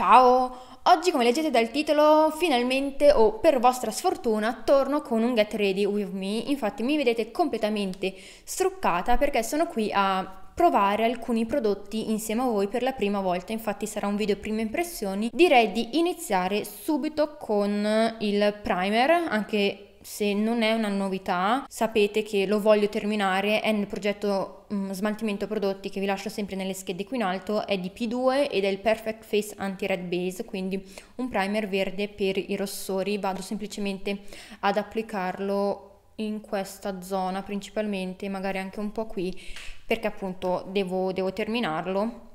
Ciao! Oggi, come leggete dal titolo, finalmente o per vostra sfortuna torno con un Get Ready With Me. Infatti mi vedete completamente struccata perché sono qui a provare alcuni prodotti insieme a voi per la prima volta, infatti sarà un video prime impressioni. Direi di iniziare subito con il primer, anche se non è una novità sapete che lo voglio terminare, è nel progetto mh, mm, smaltimento prodotti che vi lascio sempre nelle schede qui in alto, è di P2 ed è il Perfect Face Anti-Red Base, quindi un primer verde per i rossori, vado semplicemente ad applicarlo in questa zona principalmente, magari anche un po' qui, perché appunto devo, devo terminarlo.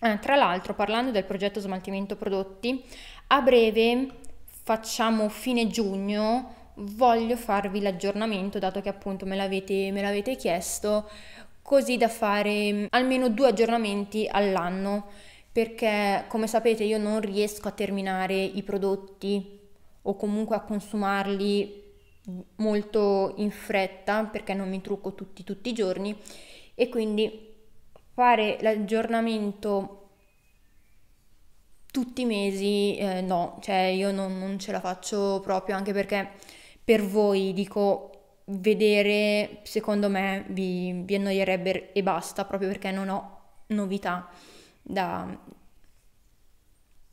Eh, tra l'altro, parlando del progetto smaltimento prodotti, a breve facciamo fine giugno voglio farvi l'aggiornamento dato che appunto me l'avete, me l'avete chiesto così da fare mm, almeno due aggiornamenti all'anno perché come sapete io non riesco a terminare i prodotti o comunque a consumarli molto in fretta perché non mi trucco tutti tutti i giorni e quindi fare l'aggiornamento tutti i mesi eh, no, cioè io non, non ce la faccio proprio anche perché per voi, dico vedere, secondo me vi, vi annoierebbe e basta, proprio perché non ho novità da,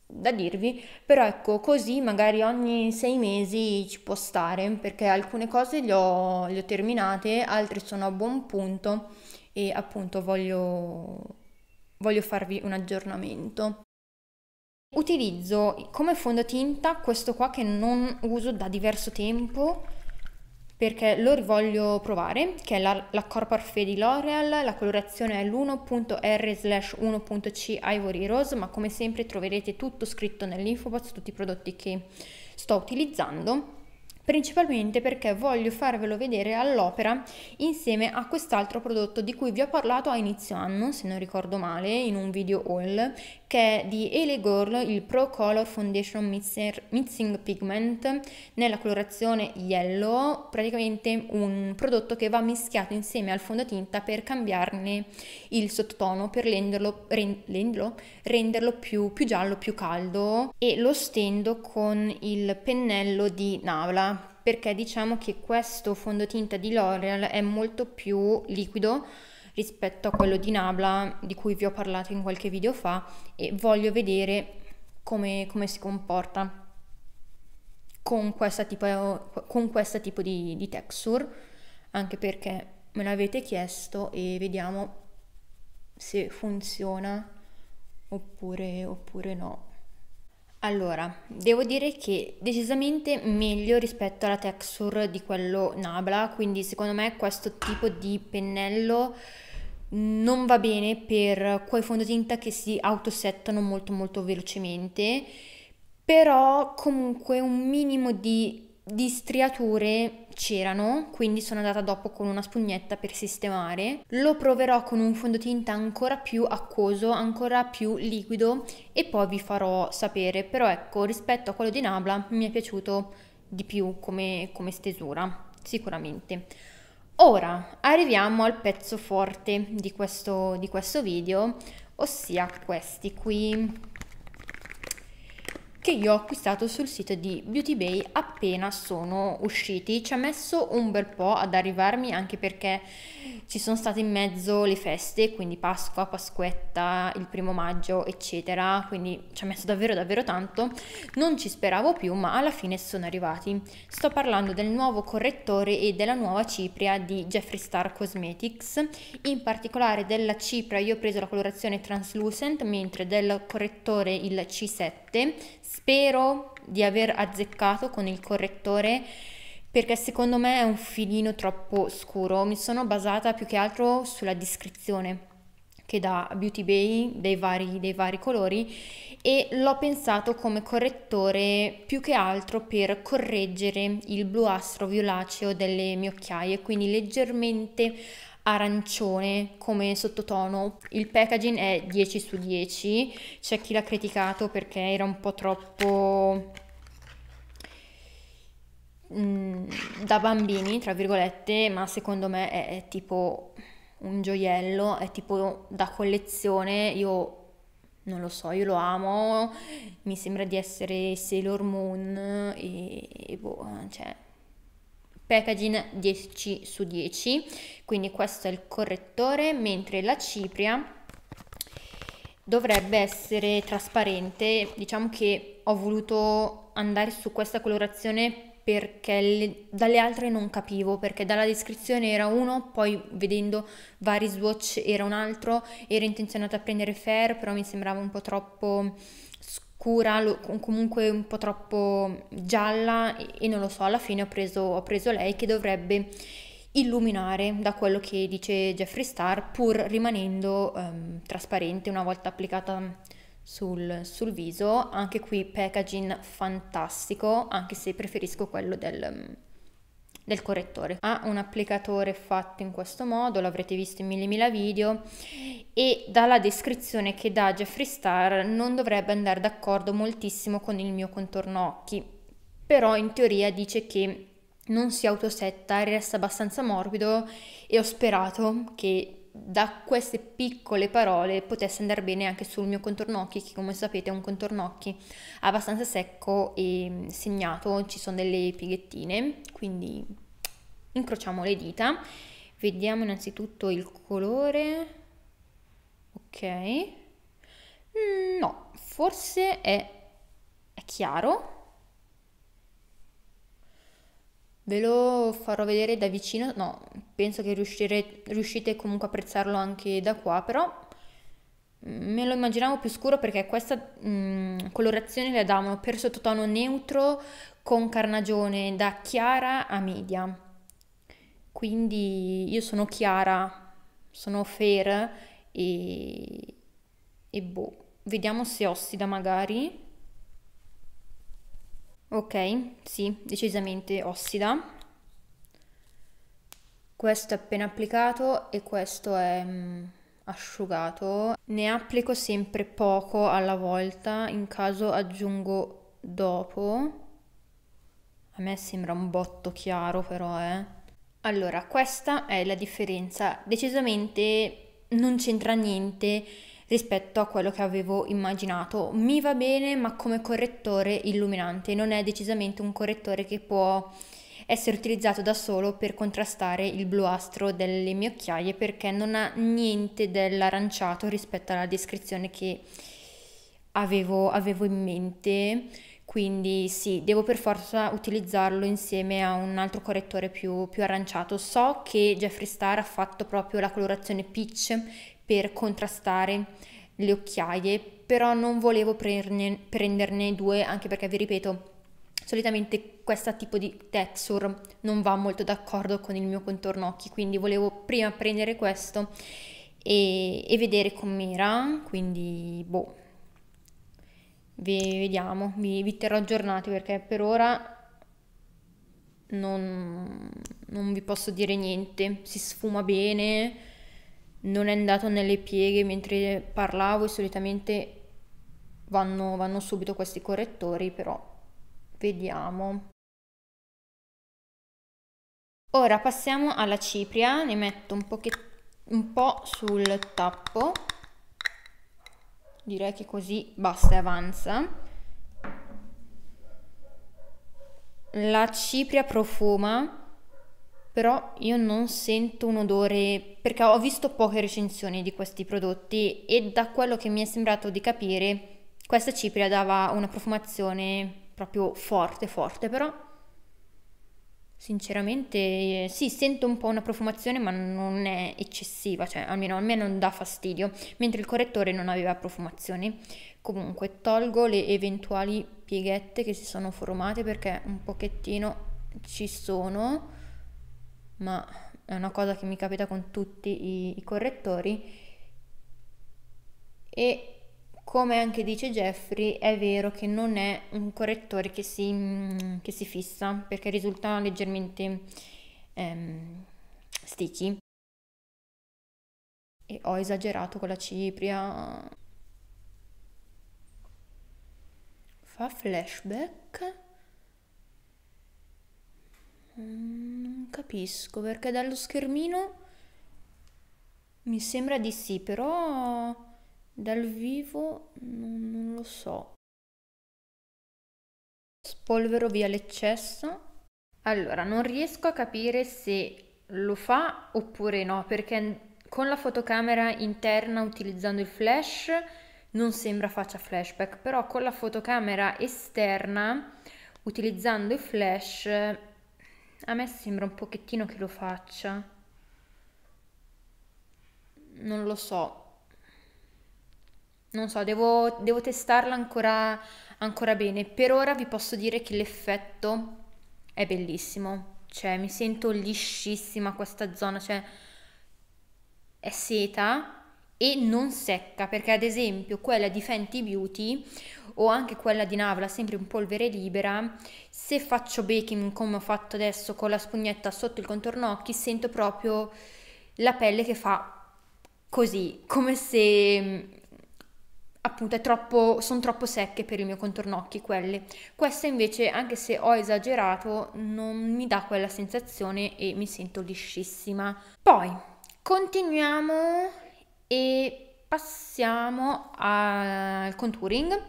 da dirvi, però ecco così magari ogni sei mesi ci può stare perché alcune cose le ho, ho terminate, altre sono a buon punto e appunto voglio, voglio farvi un aggiornamento. Utilizzo come fondotinta questo qua che non uso da diverso tempo perché lo voglio provare, che è la, la Core Parfait di L'Oreal, la colorazione è l'1.R slash 1.C Ivory Rose, ma come sempre troverete tutto scritto nell'info box, tutti i prodotti che sto utilizzando principalmente perché voglio farvelo vedere all'opera insieme a quest'altro prodotto di cui vi ho parlato a inizio anno, se non ricordo male, in un video haul, che è di Ele Girl, il Pro Color Foundation Mixing Pigment nella colorazione yellow, praticamente un prodotto che va mischiato insieme al fondotinta per cambiarne il sottotono, per renderlo, renderlo, renderlo più, più giallo, più caldo e lo stendo con il pennello di Navla perché diciamo che questo fondotinta di L'Oreal è molto più liquido rispetto a quello di Nabla di cui vi ho parlato in qualche video fa e voglio vedere come, come si comporta con, tipo, con questo tipo di, di texture anche perché me l'avete chiesto e vediamo se funziona oppure, oppure no. Allora, devo dire che decisamente meglio rispetto alla texture di quello Nabla, quindi secondo me questo tipo di pennello non va bene per quei fondotinta che si autosettano molto molto velocemente, però comunque un minimo di, di striature c'erano, quindi sono andata dopo con una spugnetta per sistemare. Lo proverò con un fondotinta ancora più acquoso, ancora più liquido e poi vi farò sapere, però ecco, rispetto a quello di Nabla mi è piaciuto di più come, come stesura, sicuramente. Ora arriviamo al pezzo forte di questo, di questo video, ossia questi qui che io ho acquistato sul sito di Beauty Bay appena sono usciti. Ci ha messo un bel po' ad arrivarmi anche perché ci sono state in mezzo le feste, quindi Pasqua, Pasquetta, il primo maggio, eccetera, quindi ci ha messo davvero davvero tanto. Non ci speravo più, ma alla fine sono arrivati. Sto parlando del nuovo correttore e della nuova cipria di Jeffree Star Cosmetics, in particolare della cipria io ho preso la colorazione translucent, mentre del correttore il C7. Spero di aver azzeccato con il correttore perché secondo me è un filino troppo scuro. Mi sono basata più che altro sulla descrizione che dà Beauty Bay dei vari, dei vari colori e l'ho pensato come correttore più che altro per correggere il bluastro violaceo delle mie occhiaie, quindi leggermente arancione come sottotono. Il packaging è 10 su 10, c'è chi l'ha criticato perché era un po' troppo Mm, da bambini, tra virgolette, ma secondo me è, è tipo un gioiello, è tipo da collezione, io non lo so, io lo amo, mi sembra di essere Sailor Moon e, e boh, cioè packaging 10 su 10, quindi questo è il correttore, mentre la cipria dovrebbe essere trasparente, diciamo che ho voluto andare su questa colorazione perché le, dalle altre non capivo, perché dalla descrizione era uno, poi vedendo vari swatch era un altro, ero intenzionata a prendere Fair, però mi sembrava un po' troppo scura, lo, comunque un po' troppo gialla e, e non lo so, alla fine ho preso, ho preso lei che dovrebbe illuminare da quello che dice Jeffree Star pur rimanendo um, trasparente una volta applicata sul, sul, viso. Anche qui packaging fantastico, anche se preferisco quello del, mm, del correttore. Ha un applicatore fatto in questo modo, l'avrete visto in mille mila video e dalla descrizione che dà Jeffree Star non dovrebbe andare d'accordo moltissimo con il mio contorno occhi, però in teoria dice che non si autosetta, resta abbastanza morbido e ho sperato che da queste piccole parole potesse andare bene anche sul mio contorno occhi, che come sapete è un contorno occhi abbastanza secco e mm, segnato, ci sono delle pighettine, quindi incrociamo le dita, vediamo innanzitutto il colore, ok, mm, no, forse è, è chiaro, Ve lo farò vedere da vicino, no, penso che riuscire, riuscite comunque a apprezzarlo anche da qua, però mm, me lo immaginavo più scuro perché questa mh, mm, colorazione la davano per sottotono neutro con carnagione da chiara a media. Quindi io sono chiara, sono fair e, e boh, vediamo se ossida magari. Ok, sì, decisamente ossida. Questo è appena applicato e questo è mh, mm, asciugato. Ne applico sempre poco alla volta, in caso aggiungo dopo. A me sembra un botto chiaro però, eh. Allora, questa è la differenza. Decisamente non c'entra niente rispetto a quello che avevo immaginato. Mi va bene, ma come correttore illuminante, non è decisamente un correttore che può essere utilizzato da solo per contrastare il bluastro delle mie occhiaie perché non ha niente dell'aranciato rispetto alla descrizione che avevo, avevo in mente quindi sì, devo per forza utilizzarlo insieme a un altro correttore più, più aranciato. So che Jeffree Star ha fatto proprio la colorazione peach per contrastare le occhiaie, però non volevo prenderne, prenderne due anche perché, vi ripeto, solitamente questo tipo di texture non va molto d'accordo con il mio contorno occhi, quindi volevo prima prendere questo e, e vedere com'era, quindi boh vi vediamo, vi, vi terrò aggiornati perché per ora non, non, vi posso dire niente, si sfuma bene, non è andato nelle pieghe mentre parlavo e solitamente vanno, vanno subito questi correttori, però vediamo. Ora passiamo alla cipria, ne metto un, un po' sul tappo direi che così basta e avanza. La cipria profuma, però io non sento un odore, perché ho visto poche recensioni di questi prodotti e da quello che mi è sembrato di capire, questa cipria dava una profumazione proprio forte, forte, però Sinceramente eh, sì, sento un po' una profumazione ma non è eccessiva, cioè almeno a me non dà fastidio, mentre il correttore non aveva profumazioni. Comunque tolgo le eventuali pieghette che si sono formate perché un pochettino ci sono, ma è una cosa che mi capita con tutti i, i correttori. E come anche dice Jeffrey, è vero che non è un correttore che si, mm, che si fissa perché risulta leggermente ehm, sticky. E ho esagerato con la cipria. Fa flashback? Mm, non capisco perché dallo schermino mi sembra di sì, però dal vivo non, non lo so. Spolvero via l'eccesso. Allora, non riesco a capire se lo fa oppure no, perché con la fotocamera interna utilizzando il flash non sembra faccia flashback, però con la fotocamera esterna utilizzando il flash a me sembra un pochettino che lo faccia. Non lo so, non so, devo, devo testarla ancora, ancora bene. Per ora vi posso dire che l'effetto è bellissimo, cioè mi sento liscissima questa zona, cioè è seta e non secca, perché ad esempio quella di Fenty Beauty o anche quella di Navla, sempre in polvere libera, se faccio baking come ho fatto adesso con la spugnetta sotto il contorno occhi, sento proprio la pelle che fa così, come se appunto troppo, sono troppo secche per il mio contorno occhi quelle. Questa invece, anche se ho esagerato, non mi dà quella sensazione e mi sento liscissima. Poi, continuiamo e passiamo al contouring.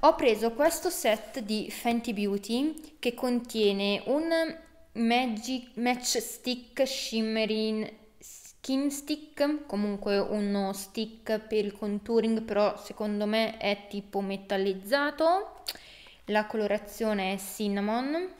Ho preso questo set di Fenty Beauty che contiene un Magic Matchstick Shimmering skin stick, comunque uno stick per il contouring, però secondo me è tipo metallizzato. La colorazione è cinnamon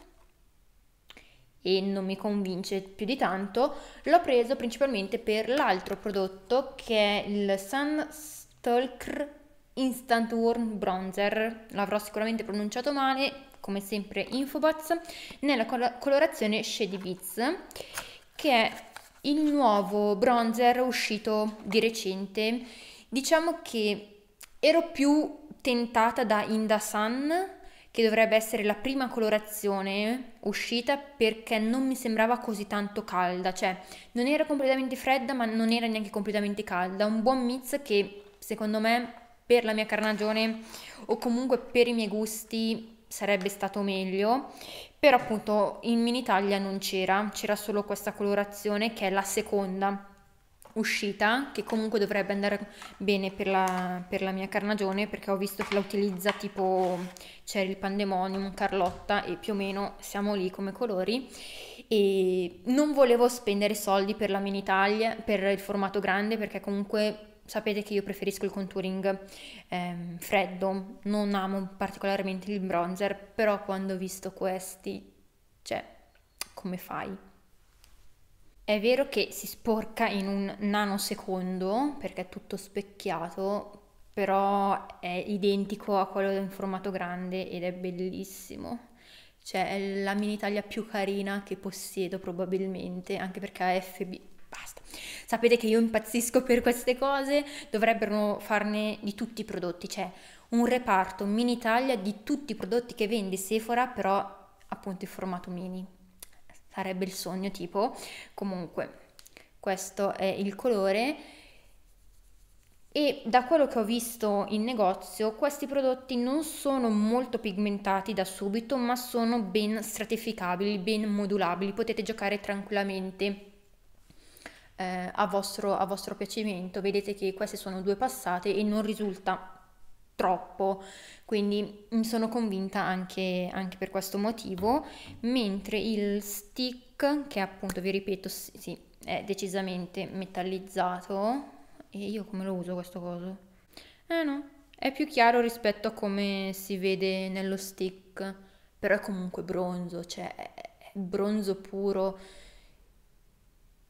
e non mi convince più di tanto. L'ho preso principalmente per l'altro prodotto che è il Sun Stalker Instant Warm Bronzer. L'avrò sicuramente pronunciato male, come sempre Infobats, nella colorazione Shady Beats che è il nuovo bronzer uscito di recente, diciamo che ero più tentata da Inda Sun che dovrebbe essere la prima colorazione uscita perché non mi sembrava così tanto calda, cioè non era completamente fredda ma non era neanche completamente calda, un buon mix che secondo me per la mia carnagione o comunque per i miei gusti sarebbe stato meglio, però appunto in Mini Italia non c'era, c'era solo questa colorazione che è la seconda uscita che comunque dovrebbe andare bene per la, per la mia carnagione perché ho visto che la utilizza tipo c'è il pandemonium, Carlotta e più o meno siamo lì come colori e non volevo spendere soldi per la mini taglia, per il formato grande perché comunque Sapete che io preferisco il contouring eh, freddo, non amo particolarmente il bronzer, però quando ho visto questi, cioè, come fai? È vero che si sporca in un nanosecondo perché è tutto specchiato, però è identico a quello in formato grande ed è bellissimo. Cioè, è la mini taglia più carina che possiedo probabilmente, anche perché ha FB basta. Sapete che io impazzisco per queste cose, dovrebbero farne di tutti i prodotti, cioè un reparto mini Italia di tutti i prodotti che vende Sephora, però appunto in formato mini. Sarebbe il sogno tipo. Comunque, questo è il colore e da quello che ho visto in negozio questi prodotti non sono molto pigmentati da subito ma sono ben stratificabili, ben modulabili, potete giocare tranquillamente eh, a, vostro, a vostro piacimento. Vedete che queste sono due passate e non risulta troppo, quindi mi sono convinta anche, anche, per questo motivo, mentre il stick, che appunto vi ripeto, sì, sì, è decisamente metallizzato, e io come lo uso questo coso? Eh no, è più chiaro rispetto a come si vede nello stick, però è comunque bronzo, cioè è bronzo puro,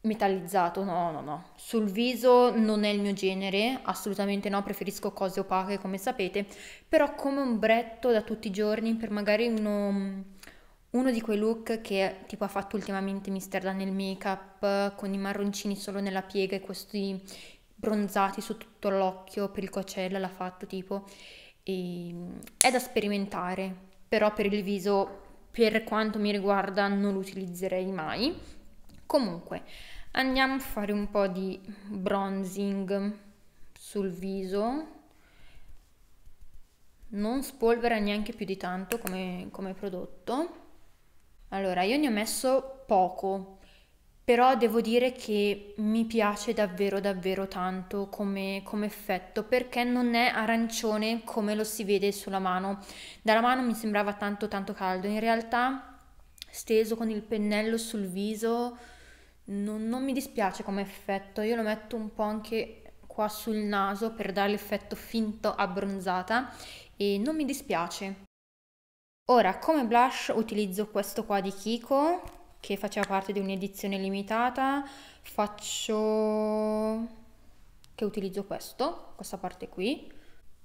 metallizzato, no, no, no. Sul viso non è il mio genere, assolutamente no, preferisco cose opache come sapete, però come ombretto da tutti i giorni per magari uno, uno di quei look che tipo ha fatto ultimamente Mister Daniel nel make-up con i marroncini solo nella piega e questi bronzati su tutto l'occhio per il cocella l'ha fatto tipo e, è da sperimentare, però per il viso per quanto mi riguarda non lo utilizzerei mai Comunque, andiamo a fare un po' di bronzing sul viso. Non spolvera neanche più di tanto come, come prodotto. Allora, io ne ho messo poco, però devo dire che mi piace davvero davvero tanto come, come, effetto perché non è arancione come lo si vede sulla mano dalla mano mi sembrava tanto tanto caldo in realtà steso con il pennello sul viso non, non mi dispiace come effetto, io lo metto un po' anche qua sul naso per dare l'effetto finto abbronzata e non mi dispiace. Ora come blush utilizzo questo qua di Kiko che faceva parte di un'edizione limitata, faccio che utilizzo questo, questa parte qui,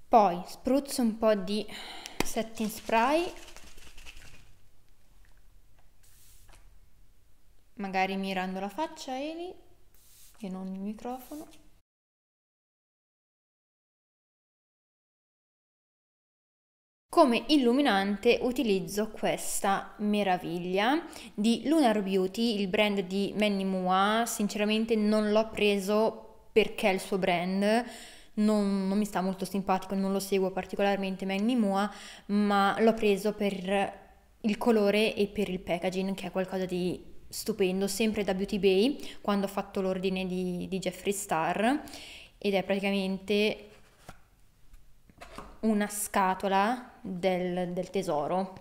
poi spruzzo un po' di setting spray magari mirando la faccia a Eli e non il microfono. Come illuminante utilizzo questa meraviglia di Lunar Beauty, il brand di Manny Mua. Sinceramente non l'ho preso perché è il suo brand, non, non mi sta molto simpatico, non lo seguo particolarmente Manny Mua, ma l'ho preso per il colore e per il packaging che è qualcosa di stupendo, sempre da Beauty Bay, quando ho fatto l'ordine di, di Jeffree Star, ed è praticamente una scatola del, del tesoro,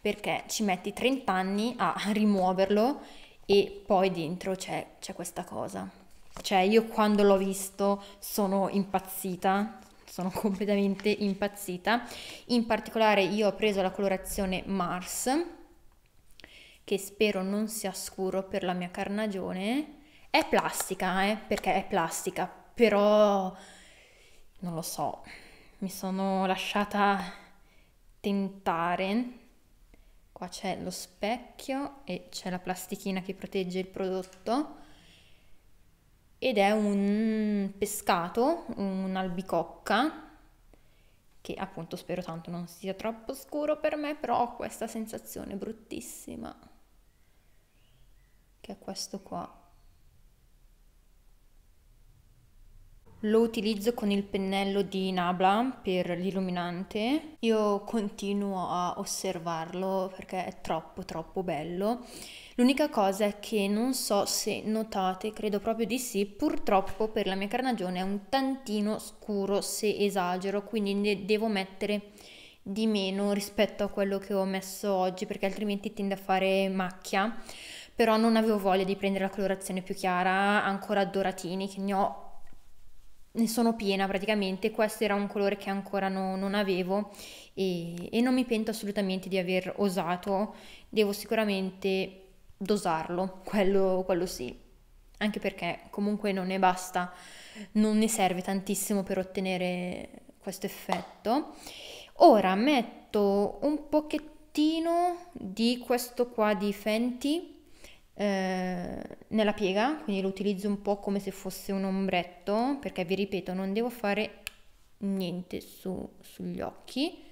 perché ci metti 30 anni a rimuoverlo e poi dentro c'è, questa cosa. Cioè io quando l'ho visto sono impazzita, sono completamente impazzita. In particolare io ho preso la colorazione Mars che spero non sia scuro per la mia carnagione. È plastica, eh, perché è plastica, però non lo so, mi sono lasciata tentare. Qua c'è lo specchio e c'è la plastichina che protegge il prodotto ed è un pescato, un'albicocca che appunto spero tanto non sia troppo scuro per me, però ho questa sensazione bruttissima che è questo qua. Lo utilizzo con il pennello di Nabla per l'illuminante. Io continuo a osservarlo perché è troppo troppo bello. L'unica cosa è che non so se notate, credo proprio di sì, purtroppo per la mia carnagione è un tantino scuro se esagero, quindi ne devo mettere di meno rispetto a quello che ho messo oggi perché altrimenti tende a fare macchia però non avevo voglia di prendere la colorazione più chiara, ancora doratini, che ne ho ne sono piena praticamente, questo era un colore che ancora no, non avevo e, e non mi pento assolutamente di aver osato, devo sicuramente dosarlo, quello, quello sì, anche perché comunque non ne basta, non ne serve tantissimo per ottenere questo effetto. Ora metto un pochettino di questo qua di Fenty eh, nella piega, quindi lo utilizzo un po' come se fosse un ombretto, perché vi ripeto, non devo fare niente su, sugli occhi,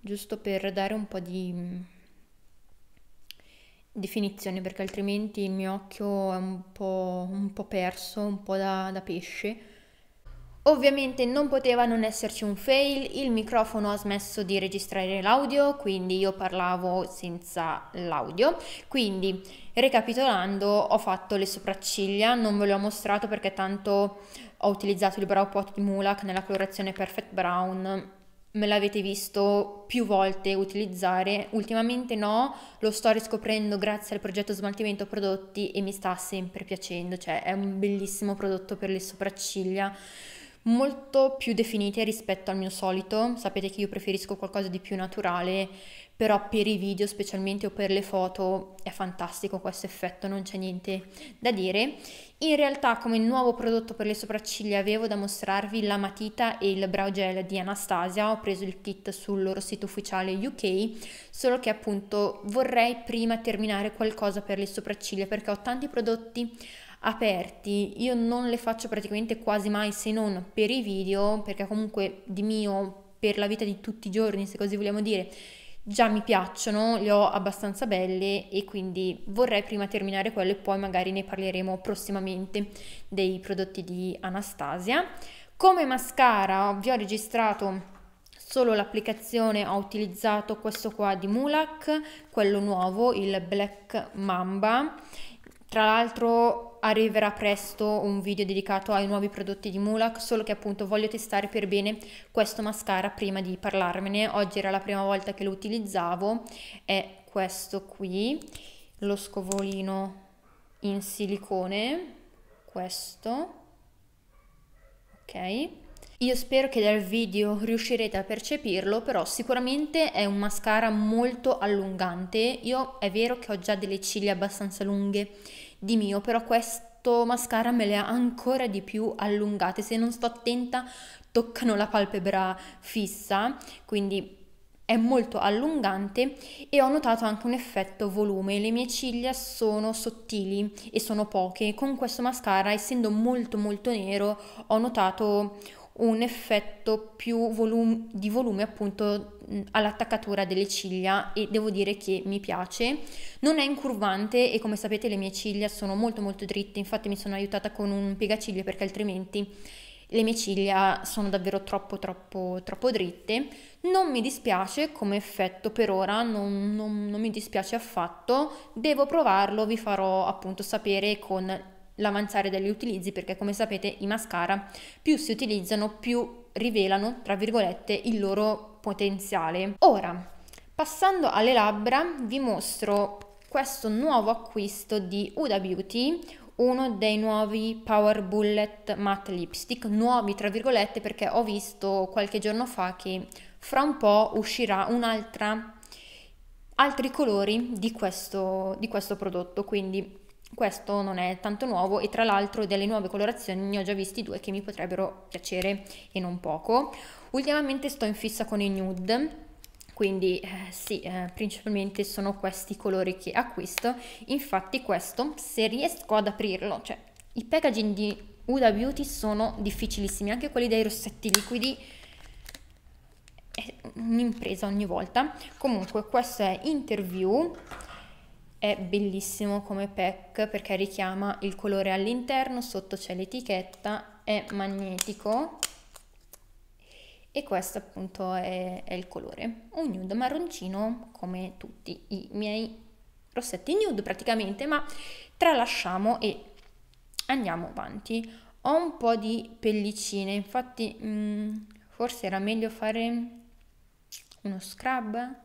giusto per dare un po' di mm, definizione perché altrimenti il mio occhio è un po', un po perso, un po' da, da pesce Ovviamente non poteva non esserci un fail, il microfono ha smesso di registrare l'audio, quindi io parlavo senza l'audio. Quindi, ricapitolando, ho fatto le sopracciglia, non ve le ho mostrato perché tanto ho utilizzato il Brow Pot di Mulak nella colorazione Perfect Brown, me l'avete visto più volte utilizzare, ultimamente no, lo sto riscoprendo grazie al progetto smaltimento prodotti e mi sta sempre piacendo, cioè è un bellissimo prodotto per le sopracciglia molto più definite rispetto al mio solito. Sapete che io preferisco qualcosa di più naturale, però per i video specialmente o per le foto è fantastico questo effetto, non c'è niente da dire. In realtà come nuovo prodotto per le sopracciglia avevo da mostrarvi la matita e il brow gel di Anastasia, ho preso il kit sul loro sito ufficiale UK, solo che appunto vorrei prima terminare qualcosa per le sopracciglia perché ho tanti prodotti aperti io non le faccio praticamente quasi mai se non per i video perché comunque di mio per la vita di tutti i giorni se così vogliamo dire già mi piacciono le ho abbastanza belle e quindi vorrei prima terminare quello e poi magari ne parleremo prossimamente dei prodotti di Anastasia come mascara vi ho registrato solo l'applicazione ho utilizzato questo qua di Mulak quello nuovo il Black Mamba tra l'altro arriverà presto un video dedicato ai nuovi prodotti di Mulak, solo che appunto voglio testare per bene questo mascara prima di parlarmene. Oggi era la prima volta che lo utilizzavo, è questo qui, lo scovolino in silicone, questo, ok? Io spero che dal video riuscirete a percepirlo, però sicuramente è un mascara molto allungante. Io è vero che ho già delle ciglia abbastanza lunghe di mio, però questo mascara me le ha ancora di più allungate. Se non sto attenta toccano la palpebra fissa, quindi è molto allungante e ho notato anche un effetto volume, le mie ciglia sono sottili e sono poche, con questo mascara essendo molto molto nero ho notato un effetto più volum- di volume appunto all'attaccatura delle ciglia e devo dire che mi piace. Non è incurvante e come sapete le mie ciglia sono molto molto dritte, infatti mi sono aiutata con un piegaciglia perché altrimenti le mie ciglia sono davvero troppo troppo troppo dritte. Non mi dispiace come effetto per ora, non, non, non mi dispiace affatto, devo provarlo, vi farò appunto sapere con l'avanzare degli utilizzi perché come sapete i mascara più si utilizzano più rivelano tra virgolette il loro potenziale ora passando alle labbra vi mostro questo nuovo acquisto di Uda Beauty uno dei nuovi Power Bullet Matte Lipstick, nuovi tra virgolette perché ho visto qualche giorno fa che fra un po' uscirà un'altra altri colori di questo, di questo prodotto, quindi questo non è tanto nuovo e tra l'altro delle nuove colorazioni ne ho già visti due che mi potrebbero piacere e non poco. Ultimamente sto in fissa con i nude, quindi eh, sì, eh, principalmente sono questi colori che acquisto. Infatti questo, se riesco ad aprirlo, cioè i packaging di Uda Beauty sono difficilissimi, anche quelli dei rossetti liquidi è un'impresa ogni volta. Comunque questo è Interview è bellissimo come pack perché richiama il colore all'interno, sotto c'è l'etichetta, è magnetico e questo appunto è, è il colore. Un nude marroncino come tutti i miei rossetti nude praticamente, ma tralasciamo e andiamo avanti. Ho un po' di pellicine, infatti mh, mm, forse era meglio fare uno scrub.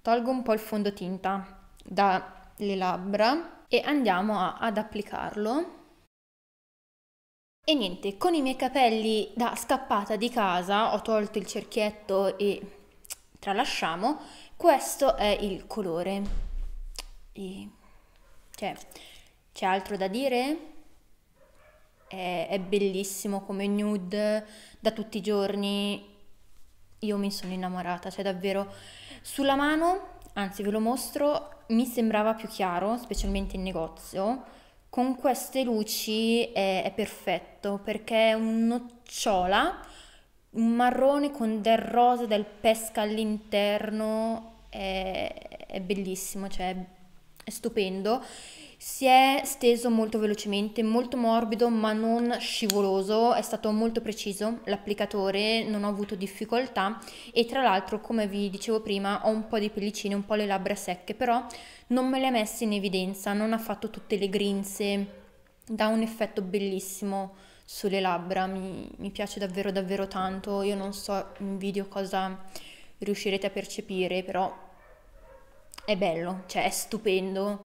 Tolgo un po' il fondotinta dalle labbra e andiamo a, ad applicarlo. E niente, con i miei capelli da scappata di casa ho tolto il cerchietto e tralasciamo, questo è il colore. E... Cioè, c'è altro da dire? È, è bellissimo come nude da tutti i giorni. Io mi sono innamorata, cioè davvero sulla mano anzi ve lo mostro, mi sembrava più chiaro, specialmente in negozio, con queste luci è, è perfetto perché è un nocciola, un marrone con del rosa, del pesca all'interno, è, è bellissimo, cioè è stupendo si è steso molto velocemente, molto morbido ma non scivoloso, è stato molto preciso l'applicatore, non ho avuto difficoltà e tra l'altro come vi dicevo prima ho un po' di pellicine, un po' le labbra secche, però non me le ha messe in evidenza, non ha fatto tutte le grinze, dà un effetto bellissimo sulle labbra, mi, mi piace davvero davvero tanto, io non so in video cosa riuscirete a percepire, però è bello, cioè è stupendo.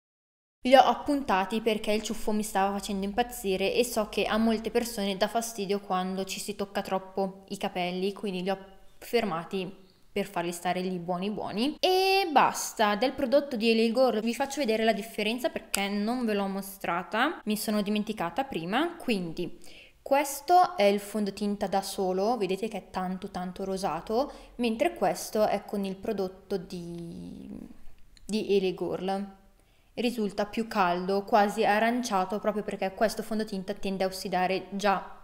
Li ho appuntati perché il ciuffo mi stava facendo impazzire e so che a molte persone dà fastidio quando ci si tocca troppo i capelli, quindi li ho fermati per farli stare lì buoni buoni. E basta, del prodotto di Eli Girl vi faccio vedere la differenza perché non ve l'ho mostrata, mi sono dimenticata prima, quindi... Questo è il fondotinta da solo, vedete che è tanto tanto rosato, mentre questo è con il prodotto di, di Girl, risulta più caldo, quasi aranciato, proprio perché questo fondotinta tende a ossidare già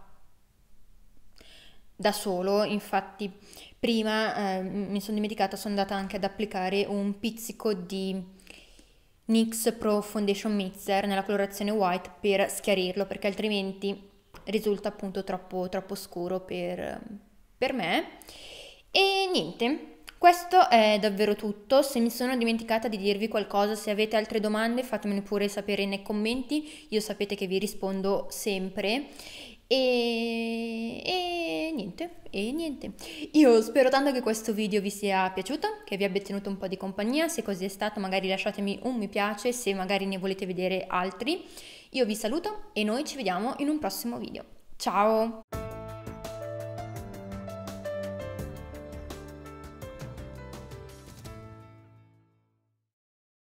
da solo, infatti prima eh, mi sono dimenticata, sono andata anche ad applicare un pizzico di NYX Pro Foundation Mixer nella colorazione white per schiarirlo, perché altrimenti risulta appunto troppo, troppo scuro per, per me. E niente, questo è davvero tutto, se mi sono dimenticata di dirvi qualcosa, se avete altre domande fatemene pure sapere nei commenti, io sapete che vi rispondo sempre. E, e, niente, e niente. Io spero tanto che questo video vi sia piaciuto, che vi abbia tenuto un po' di compagnia. Se così è stato, magari lasciatemi un mi piace, se magari ne volete vedere altri. Io vi saluto e noi ci vediamo in un prossimo video. Ciao!